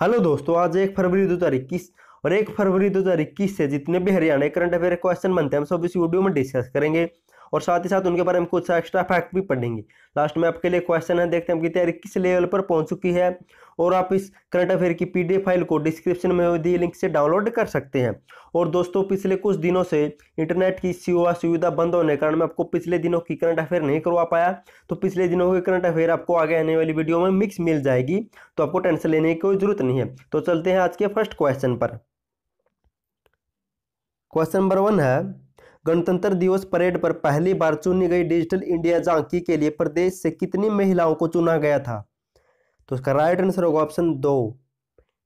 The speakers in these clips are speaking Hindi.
हेलो दोस्तों आज एक फरवरी दो हज़ार इक्कीस और एक फरवरी दो हज़ार इक्कीस से जितने भी हरियाणा करंट अफेयर क्वेश्चन बनते हैं हम सब इस वीडियो में डिस्कस करेंगे और साथ ही साथ उनके बारे में कुछ एक्स्ट्रा फैक्ट भी पढ़ेंगे लास्ट में आपके लिए क्वेश्चन है देखते हैं आपकी तैयारी किस लेवल पर पहुंच चुकी है और आप इस करंट अफेयर की पीडीएफ फाइल को डिस्क्रिप्शन में दिए लिंक से डाउनलोड कर सकते हैं और दोस्तों पिछले कुछ दिनों से इंटरनेट की सेवा सुविधा बंद होने के कारण मैं आपको पिछले दिनों की करंट अफेयर नहीं करवा पाया तो पिछले दिनों की करंट अफेयर आपको आगे आने वाली वीडियो में मिक्स मिल जाएगी तो आपको टेंशन लेने की कोई जरूरत नहीं है तो चलते हैं आज के फर्स्ट क्वेश्चन पर क्वेश्चन नंबर वन है गणतंत्र दिवस परेड पर पहली बार चुनी गई डिजिटल इंडिया झांकी के लिए प्रदेश से कितनी महिलाओं को चुना गया था तो इसका राइट आंसर होगा ऑप्शन दो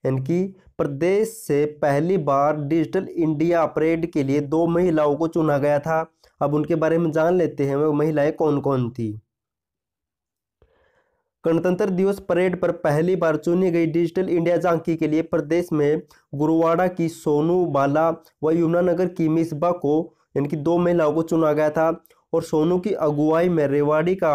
यानी कि प्रदेश से पहली बार डिजिटल इंडिया परेड के लिए दो महिलाओं को चुना गया था अब उनके बारे में जान लेते हैं वो महिलाएं कौन कौन थी गणतंत्र दिवस परेड पर पहली बार चुनी गई डिजिटल इंडिया झांकी के लिए प्रदेश में गुरुवाड़ा की सोनू बाला व यमुनानगर की मिसबा को यानी कि दो महिलाओं को चुना गया था और सोनू की अगुवाई में रेवाड़ी का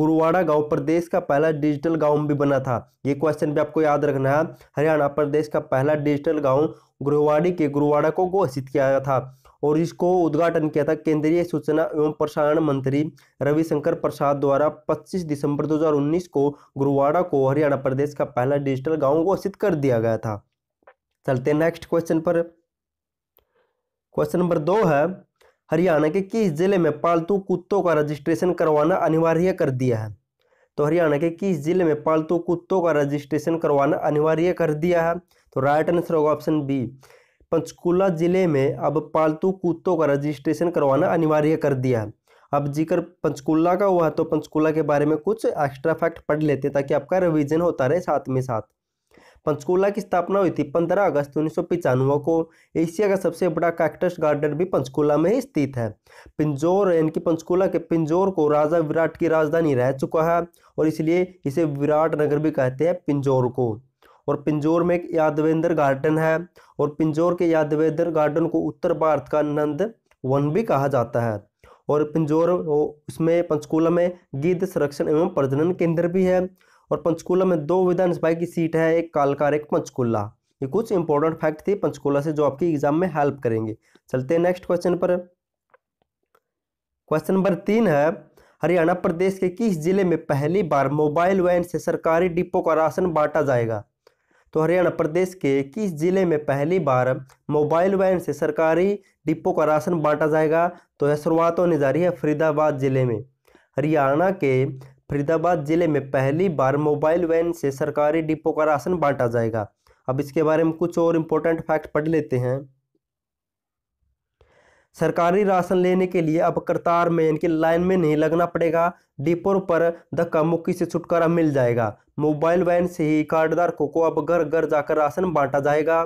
गुरुवाड़ा गांव प्रदेश का पहला डिजिटल गांव भी बना था ये क्वेश्चन भी आपको याद रखना है हरियाणा प्रदेश का पहला डिजिटल गांव गुरुवाड़ी के गुरुवाड़ा को घोषित किया गया था और इसको उद्घाटन किया था केंद्रीय सूचना एवं प्रसारण मंत्री रविशंकर प्रसाद द्वारा 25 दिसंबर 2019 को गुरुवाड़ा को हरियाणा प्रदेश का पहला डिजिटल गाँव घोषित कर दिया गया था चलते नेक्स्ट क्वेश्चन पर क्वेश्चन नंबर दो है हरियाणा के किस जिले में पालतू कुत्तों का रजिस्ट्रेशन करवाना अनिवार्य कर दिया है तो हरियाणा के किस जिले में पालतू कुत्तों का रजिस्ट्रेशन करवाना अनिवार्य कर दिया है तो राइट आंसर होगा ऑप्शन बी पंचकूला जिले में अब पालतू कुत्तों का रजिस्ट्रेशन करवाना अनिवार्य कर दिया है अब जिक्र पंचकूला का हुआ तो पंचकूला के बारे में कुछ एक्स्ट्रा फैक्ट पढ़ लेते ताकि आपका रिविजन होता रहे साथ में साथ पंचकूला की स्थापना हुई थी 15 अगस्त उन्नीस को एशिया का सबसे बड़ा कैक्टस गार्डन भी पंचकूला में ही स्थित है पिंजौर यानी कि पंचकूला के पिंजौर को राजा विराट की राजधानी रह चुका है और इसलिए इसे विराट नगर भी कहते हैं पिंजौर को और पिंजौर में एक यादवेंद्र गार्डन है और पिंजौर के यादवेंद्र गार्डन को उत्तर भारत का नंद वन भी कहा जाता है और पिंजौर इसमें पंचकूला में गिद्ध संरक्षण एवं प्रजनन केंद्र भी है और पंचकूला में दो विधानसभा की सीट है एक कालकार एक पंचकूला ये कुछ इंपॉर्टेंट फैक्ट थे पंचकूला से जो आपकी एग्जाम में हेल्प करेंगे चलते हैं नेक्स्ट क्वेश्चन पर क्वेश्चन नंबर तीन है हरियाणा प्रदेश के किस जिले में पहली बार मोबाइल वैन से सरकारी डिपो का राशन बांटा जाएगा तो हरियाणा प्रदेश के किस जिले में पहली बार मोबाइल वैन से सरकारी डिपो का राशन बांटा जाएगा तो यह शुरुआत होने जा रही है फरीदाबाद जिले में हरियाणा के फरीदाबाद जिले में पहली बार मोबाइल वैन से सरकारी डिपो का राशन बांटा जाएगा अब इसके बारे में कुछ और इम्पोर्टेंट फैक्ट पढ़ लेते हैं सरकारी राशन लेने के लिए अब करतार में यानी कि लाइन में नहीं लगना पड़ेगा डिपो पर धक्का मुक्की से छुटकारा मिल जाएगा मोबाइल वैन से ही कार्डधारकों को अब घर घर जाकर राशन बांटा जाएगा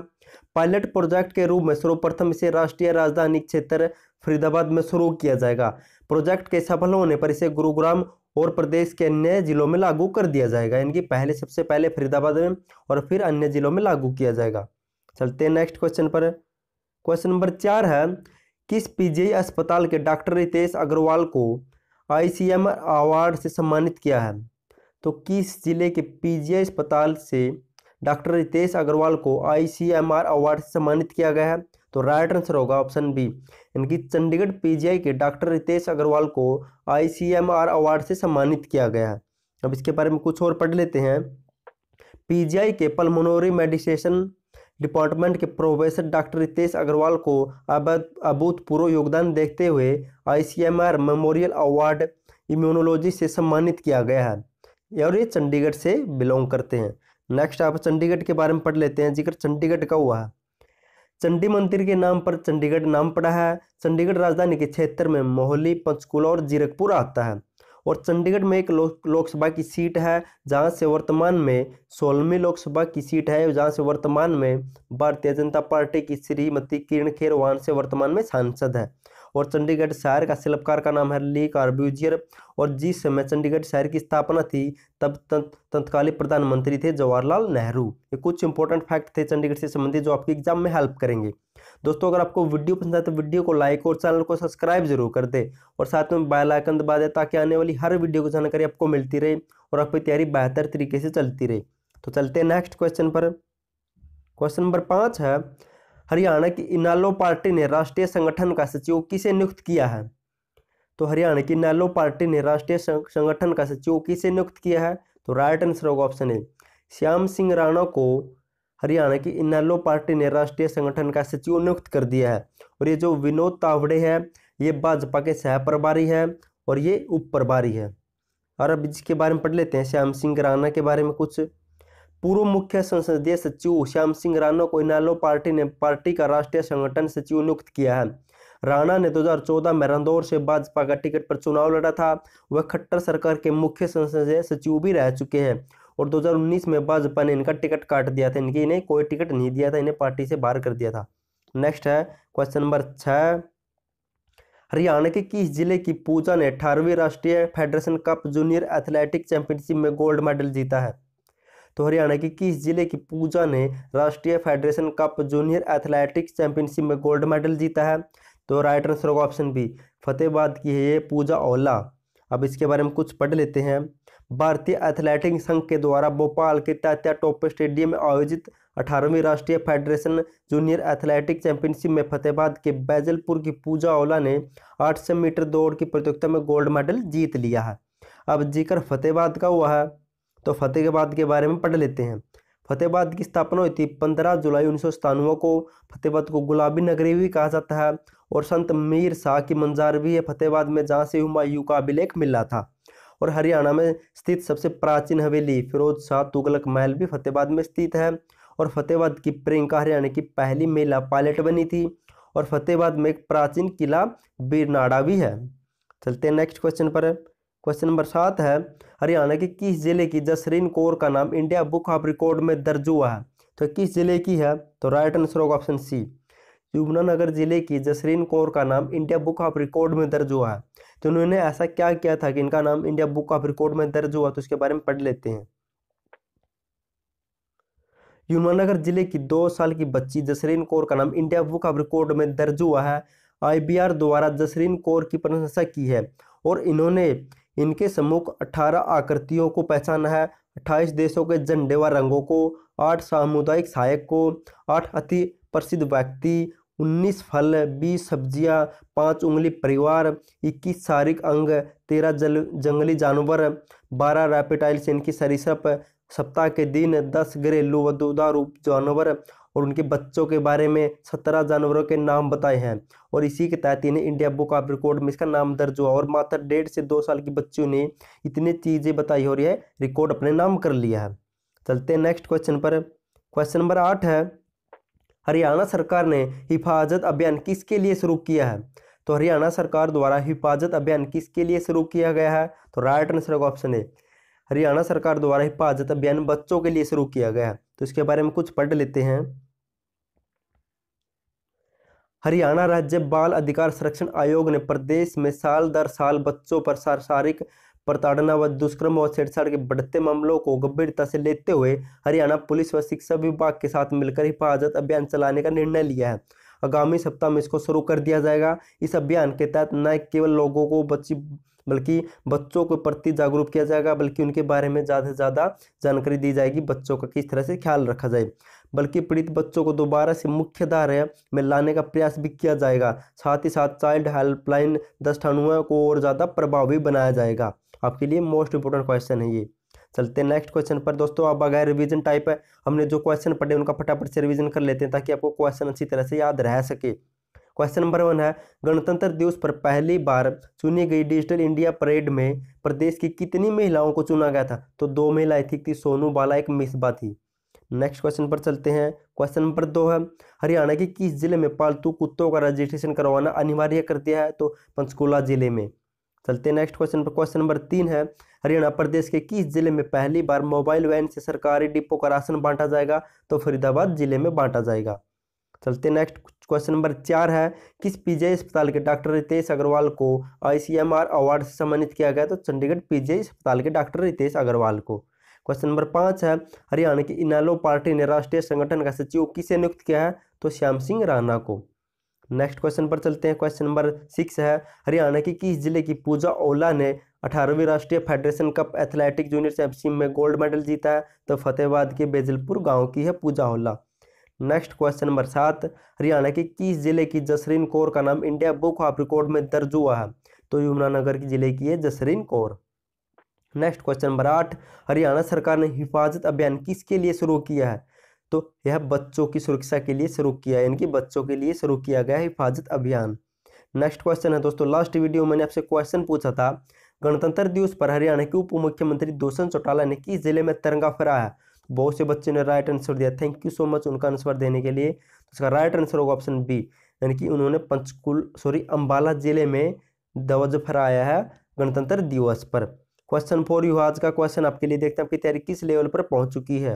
पायलट प्रोजेक्ट के रूप में सर्वप्रथम इसे राष्ट्रीय राजधानी क्षेत्र फरीदाबाद में शुरू किया जाएगा प्रोजेक्ट के सफल होने पर इसे गुरुग्राम और प्रदेश के अन्य जिलों में लागू कर दिया जाएगा इनकी पहले सबसे पहले फरीदाबाद में और फिर अन्य जिलों में लागू किया जाएगा चलते हैं नेक्स्ट क्वेश्चन पर क्वेश्चन नंबर चार है किस पीजीआई अस्पताल के डॉक्टर रितेश अग्रवाल को आईसीएम अवार्ड से सम्मानित किया है तो किस जिले के पीजीआई अस्पताल से डॉक्टर रितेश अग्रवाल को आईसीएमआर अवार्ड से सम्मानित किया गया है तो राइट आंसर होगा ऑप्शन बी यानी चंडीगढ़ पीजीआई के डॉक्टर रितेश अग्रवाल को आईसीएमआर अवार्ड से सम्मानित किया गया है अब इसके बारे में कुछ और पढ़ लेते हैं पीजीआई के पल्मोनरी मेडिसेशन डिपार्टमेंट के प्रोफेसर डॉक्टर रितेश अग्रवाल को अभूतपूर्व योगदान देखते हुए आई मेमोरियल अवार्ड इम्यूनोलॉजी से सम्मानित किया गया है और ये चंडीगढ़ से बिलोंग करते हैं नेक्स्ट आप चंडीगढ़ के बारे में पढ़ लेते हैं जिक्र चंडीगढ़ का हुआ है चंडी मंदिर के नाम पर चंडीगढ़ नाम पड़ा है चंडीगढ़ राजधानी के क्षेत्र में मोहली पंचकूला और जीरकपुर आता है और चंडीगढ़ में एक लोकसभा की सीट है जहाँ से वर्तमान में सोलहवीं लोकसभा की सीट है जहाँ से वर्तमान में भारतीय जनता पार्टी की श्रीमती किरण खेर वहां से वर्तमान में सांसद है और चंडीगढ़ शहर का शिल्पकार का नाम है ली कार्ब्यूजियर और जिस समय चंडीगढ़ शहर की स्थापना थी तब तत्कालीन प्रधानमंत्री थे जवाहरलाल नेहरू ये कुछ इंपॉर्टेंट फैक्ट थे चंडीगढ़ से संबंधित जो आपके एग्जाम में हेल्प करेंगे दोस्तों अगर आपको वीडियो पसंद आए तो वीडियो को लाइक और चैनल को सब्सक्राइब जरूर कर दे और साथ में बेल आइकन दबा दे ताकि आने वाली हर वीडियो की जानकारी आपको मिलती रहे और आपकी तैयारी बेहतर तरीके से चलती रहे तो चलते हैं नेक्स्ट क्वेश्चन पर क्वेश्चन नंबर पाँच है हरियाणा की इनालो पार्टी ने राष्ट्रीय संगठन का सचिव किसे नियुक्त किया है तो हरियाणा की इनालो पार्टी ने राष्ट्रीय संगठन का सचिव किसे नियुक्त किया है तो राइट आंसर होगा ऑप्शन ए श्याम सिंह राणा को हरियाणा की इनालो पार्टी ने राष्ट्रीय संगठन का सचिव नियुक्त कर दिया है और ये जो विनोद तावड़े है ये भाजपा के सह प्रभारी है और ये उप प्रभारी है और अब इसके बारे में पढ़ लेते हैं श्याम सिंह राणा के बारे में कुछ पूर्व मुख्य संसदीय सचिव श्याम सिंह राणा को इनालो पार्टी ने पार्टी का राष्ट्रीय संगठन सचिव नियुक्त किया है राणा ने 2014 में रंदौर से भाजपा का टिकट पर चुनाव लड़ा था वह खट्टर सरकार के मुख्य संसदीय सचिव भी रह चुके हैं और 2019 में भाजपा ने इनका टिकट काट दिया था इनकी इन्हें कोई टिकट नहीं दिया था इन्हें पार्टी से बाहर कर दिया था नेक्स्ट है क्वेश्चन नंबर छ हरियाणा के किस जिले की पूजा ने अठारहवीं राष्ट्रीय federation cup junior athletic championship में गोल्ड मेडल जीता है तो हरियाणा के किस जिले की पूजा ने राष्ट्रीय federation cup junior athletics championship में गोल्ड मेडल जीता है तो राइट आंसर होगा ऑप्शन बी फतेहबाद की है ये पूजा ओला अब इसके बारे में कुछ पढ़ लेते हैं भारतीय एथलेटिक संघ के द्वारा भोपाल के तात्या टोपे स्टेडियम में आयोजित अठारहवीं राष्ट्रीय फेडरेशन जूनियर एथलेटिक चैंपियनशिप में फतेहबाद के बैजलपुर की पूजा ओला ने 800 मीटर दौड़ की प्रतियोगिता में गोल्ड मेडल जीत लिया है अब जिक्र फतेहबाद का हुआ है तो फतेहबाद के बारे में पढ़ लेते हैं फतेहबाद की स्थापना हुई थी पंद्रह जुलाई उन्नीस को फतेहबाद को गुलाबी नगरी भी कहा जाता है और संत मीर शाह की मंजार भी है फतेहबाद में जहाँ से हुमायूं का अभिलेख मिला था और हरियाणा में स्थित सबसे प्राचीन हवेली फिरोज शाह तुगलक महल भी फतेहबाद में स्थित है और फतेहबाद की प्रियंका हरियाणा की पहली महिला पायलट बनी थी और फतेहबाद में एक प्राचीन किला बीरनाडा भी है चलते हैं नेक्स्ट क्वेश्चन पर क्वेश्चन नंबर सात है हरियाणा के किस जिले की जसरीन कौर का नाम इंडिया बुक ऑफ रिकॉर्ड में दर्ज हुआ है तो किस जिले की है तो राइट आंसर होगा ऑप्शन सी यमुनानगर जिले की जसरीन कौर का नाम इंडिया बुक ऑफ रिकॉर्ड में दर्ज हुआ है तो उन्होंने ऐसा क्या किया था कि इनका नाम इंडिया बुक ऑफ रिकॉर्ड में दर्ज हुआ तो उसके बारे में पढ़ लेते हैं यमुनानगर जिले की दो साल की बच्ची जसरीन कौर का नाम इंडिया बुक ऑफ रिकॉर्ड में दर्ज हुआ है आईबीआर द्वारा जसरीन कौर की प्रशंसा की है और इन्होंने इनके सम्मुख 18 आकृतियों को पहचाना है 28 देशों के झंडे व रंगों को आठ सामुदायिक सहायक को आठ अति प्रसिद्ध व्यक्ति उन्नीस फल बीस सब्जियां पाँच उंगली परिवार इक्कीस शारीरिक अंग तेरह जल जंगली जानवर बारह रैपिटाइल्स इनकी सरिसप सप्ताह के दिन दस घरेलू व जानवर और उनके बच्चों के बारे में सत्रह जानवरों के नाम बताए हैं और इसी के तहत इन्हें इंडिया बुक ऑफ रिकॉर्ड में इसका नाम दर्ज हुआ और मात्र डेढ़ से दो साल की बच्चियों ने इतनी चीज़ें बताई और यह रिकॉर्ड अपने नाम कर लिया है चलते हैं नेक्स्ट क्वेश्चन पर क्वेश्चन नंबर आठ है हरियाणा सरकार ने हिफाजत अभियान किसके लिए शुरू किया है तो हरियाणा सरकार द्वारा हिफाजत अभियान किसके लिए शुरू किया गया है तो राइट आंसर होगा ऑप्शन ए हरियाणा सरकार द्वारा हिफाजत अभियान बच्चों के लिए शुरू किया गया है तो इसके बारे में कुछ पढ़ लेते हैं हरियाणा राज्य बाल अधिकार संरक्षण आयोग ने प्रदेश में साल दर साल बच्चों पर शारीरिक प्रताड़ना व दुष्कर्म और छेड़छाड़ के बढ़ते मामलों को गंभीरता से लेते हुए हरियाणा पुलिस व शिक्षा विभाग के साथ मिलकर हिफाजत अभियान चलाने का निर्णय लिया है आगामी सप्ताह में इसको शुरू कर दिया जाएगा इस अभियान के तहत न केवल लोगों को बच्ची बल्कि बच्चों के प्रति जागरूक किया जाएगा बल्कि उनके बारे में ज़्यादा से ज़्यादा जानकारी दी जाएगी बच्चों का किस तरह से ख्याल रखा जाए बल्कि पीड़ित बच्चों को दोबारा से मुख्य धारा में लाने का प्रयास भी किया जाएगा साथ ही साथ चाइल्ड हेल्पलाइन दस ठानुआ को और ज़्यादा प्रभावी बनाया जाएगा आपके लिए मोस्ट इंपोर्टेंट क्वेश्चन है ये चलते हैं नेक्स्ट क्वेश्चन पर दोस्तों आप बगैर रिवीजन टाइप है हमने जो क्वेश्चन पढ़े उनका फटाफट से रिवीजन कर लेते हैं ताकि आपको क्वेश्चन अच्छी तरह से याद रह सके क्वेश्चन नंबर वन है गणतंत्र दिवस पर पहली बार चुनी गई डिजिटल इंडिया परेड में प्रदेश की कितनी महिलाओं को चुना गया था तो दो महिलाएं थी, थी सोनू बाला एक मिसबा थी नेक्स्ट क्वेश्चन पर चलते हैं क्वेश्चन नंबर दो है हरियाणा के किस जिले में पालतू कुत्तों का रजिस्ट्रेशन करवाना अनिवार्य कर दिया है तो पंचकूला जिले में चलते हैं नेक्स्ट क्वेश्चन पर क्वेश्चन नंबर तीन है हरियाणा प्रदेश के किस जिले में पहली बार मोबाइल वैन से सरकारी डिपो का राशन बांटा जाएगा तो फरीदाबाद जिले में बांटा जाएगा चलते नेक्स्ट क्वेश्चन नंबर चार है किस पीजे अस्पताल के डॉक्टर रितेश अग्रवाल को आईसीएमआर अवार्ड से सम्मानित किया गया तो चंडीगढ़ पीजे अस्पताल के डॉक्टर रितेश अग्रवाल को क्वेश्चन नंबर पाँच है हरियाणा की इनालो पार्टी ने राष्ट्रीय संगठन का सचिव किसे नियुक्त किया है तो श्याम सिंह राणा को नेक्स्ट क्वेश्चन पर चलते हैं क्वेश्चन नंबर सिक्स है हरियाणा के किस जिले की पूजा ओला ने अठारहवीं राष्ट्रीय federation cup athletic junior championship में गोल्ड मेडल जीता है तो फतेहबाद के बेजलपुर गांव की है Puja Ola next question number सात हरियाणा के किस जिले की जसरीन कौर का नाम इंडिया बुक ऑफ रिकॉर्ड में दर्ज हुआ है तो यमुनानगर की जिले की है Jasreen Kaur next question number आठ हरियाणा सरकार ने हिफाजत अभियान किसके लिए शुरू किया है तो यह बच्चों की सुरक्षा के लिए शुरू किया है यानी कि बच्चों के लिए शुरू किया गया है हिफाजत अभियान नेक्स्ट क्वेश्चन है दोस्तों लास्ट वीडियो मैंने आपसे क्वेश्चन पूछा था गणतंत्र दिवस पर हरियाणा के उप मुख्यमंत्री दोषण चौटाला ने किस जिले में तिरंगा फहराया बहुत से बच्चों ने राइट आंसर दिया थैंक यू सो मच उनका आंसर देने के लिए तो इसका राइट आंसर होगा ऑप्शन बी यानी कि उन्होंने पंचकुल सॉरी अम्बाला जिले में ध्वज फहराया है गणतंत्र दिवस पर क्वेश्चन फोर आज का क्वेश्चन आपके लिए देखते हैं आपकी तैयारी किस लेवल पर पहुंच चुकी है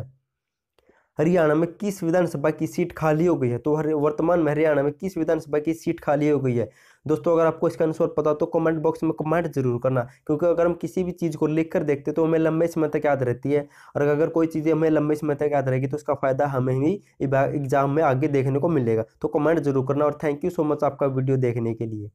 हरियाणा में किस विधानसभा की सीट खाली हो गई है तो वर्तमान में हरियाणा में किस विधानसभा की सीट खाली हो गई है दोस्तों अगर आपको इसका आंसर पता हो तो कमेंट बॉक्स में कमेंट जरूर करना क्योंकि अगर हम किसी भी चीज़ को लिख कर देखते तो हमें लंबे समय तक याद रहती है और अगर कोई चीज़ हमें लंबे समय तक याद रहेगी तो उसका फ़ायदा हमें ही एग्जाम में आगे देखने को मिलेगा तो कमेंट जरूर करना और थैंक यू सो मच आपका वीडियो देखने के लिए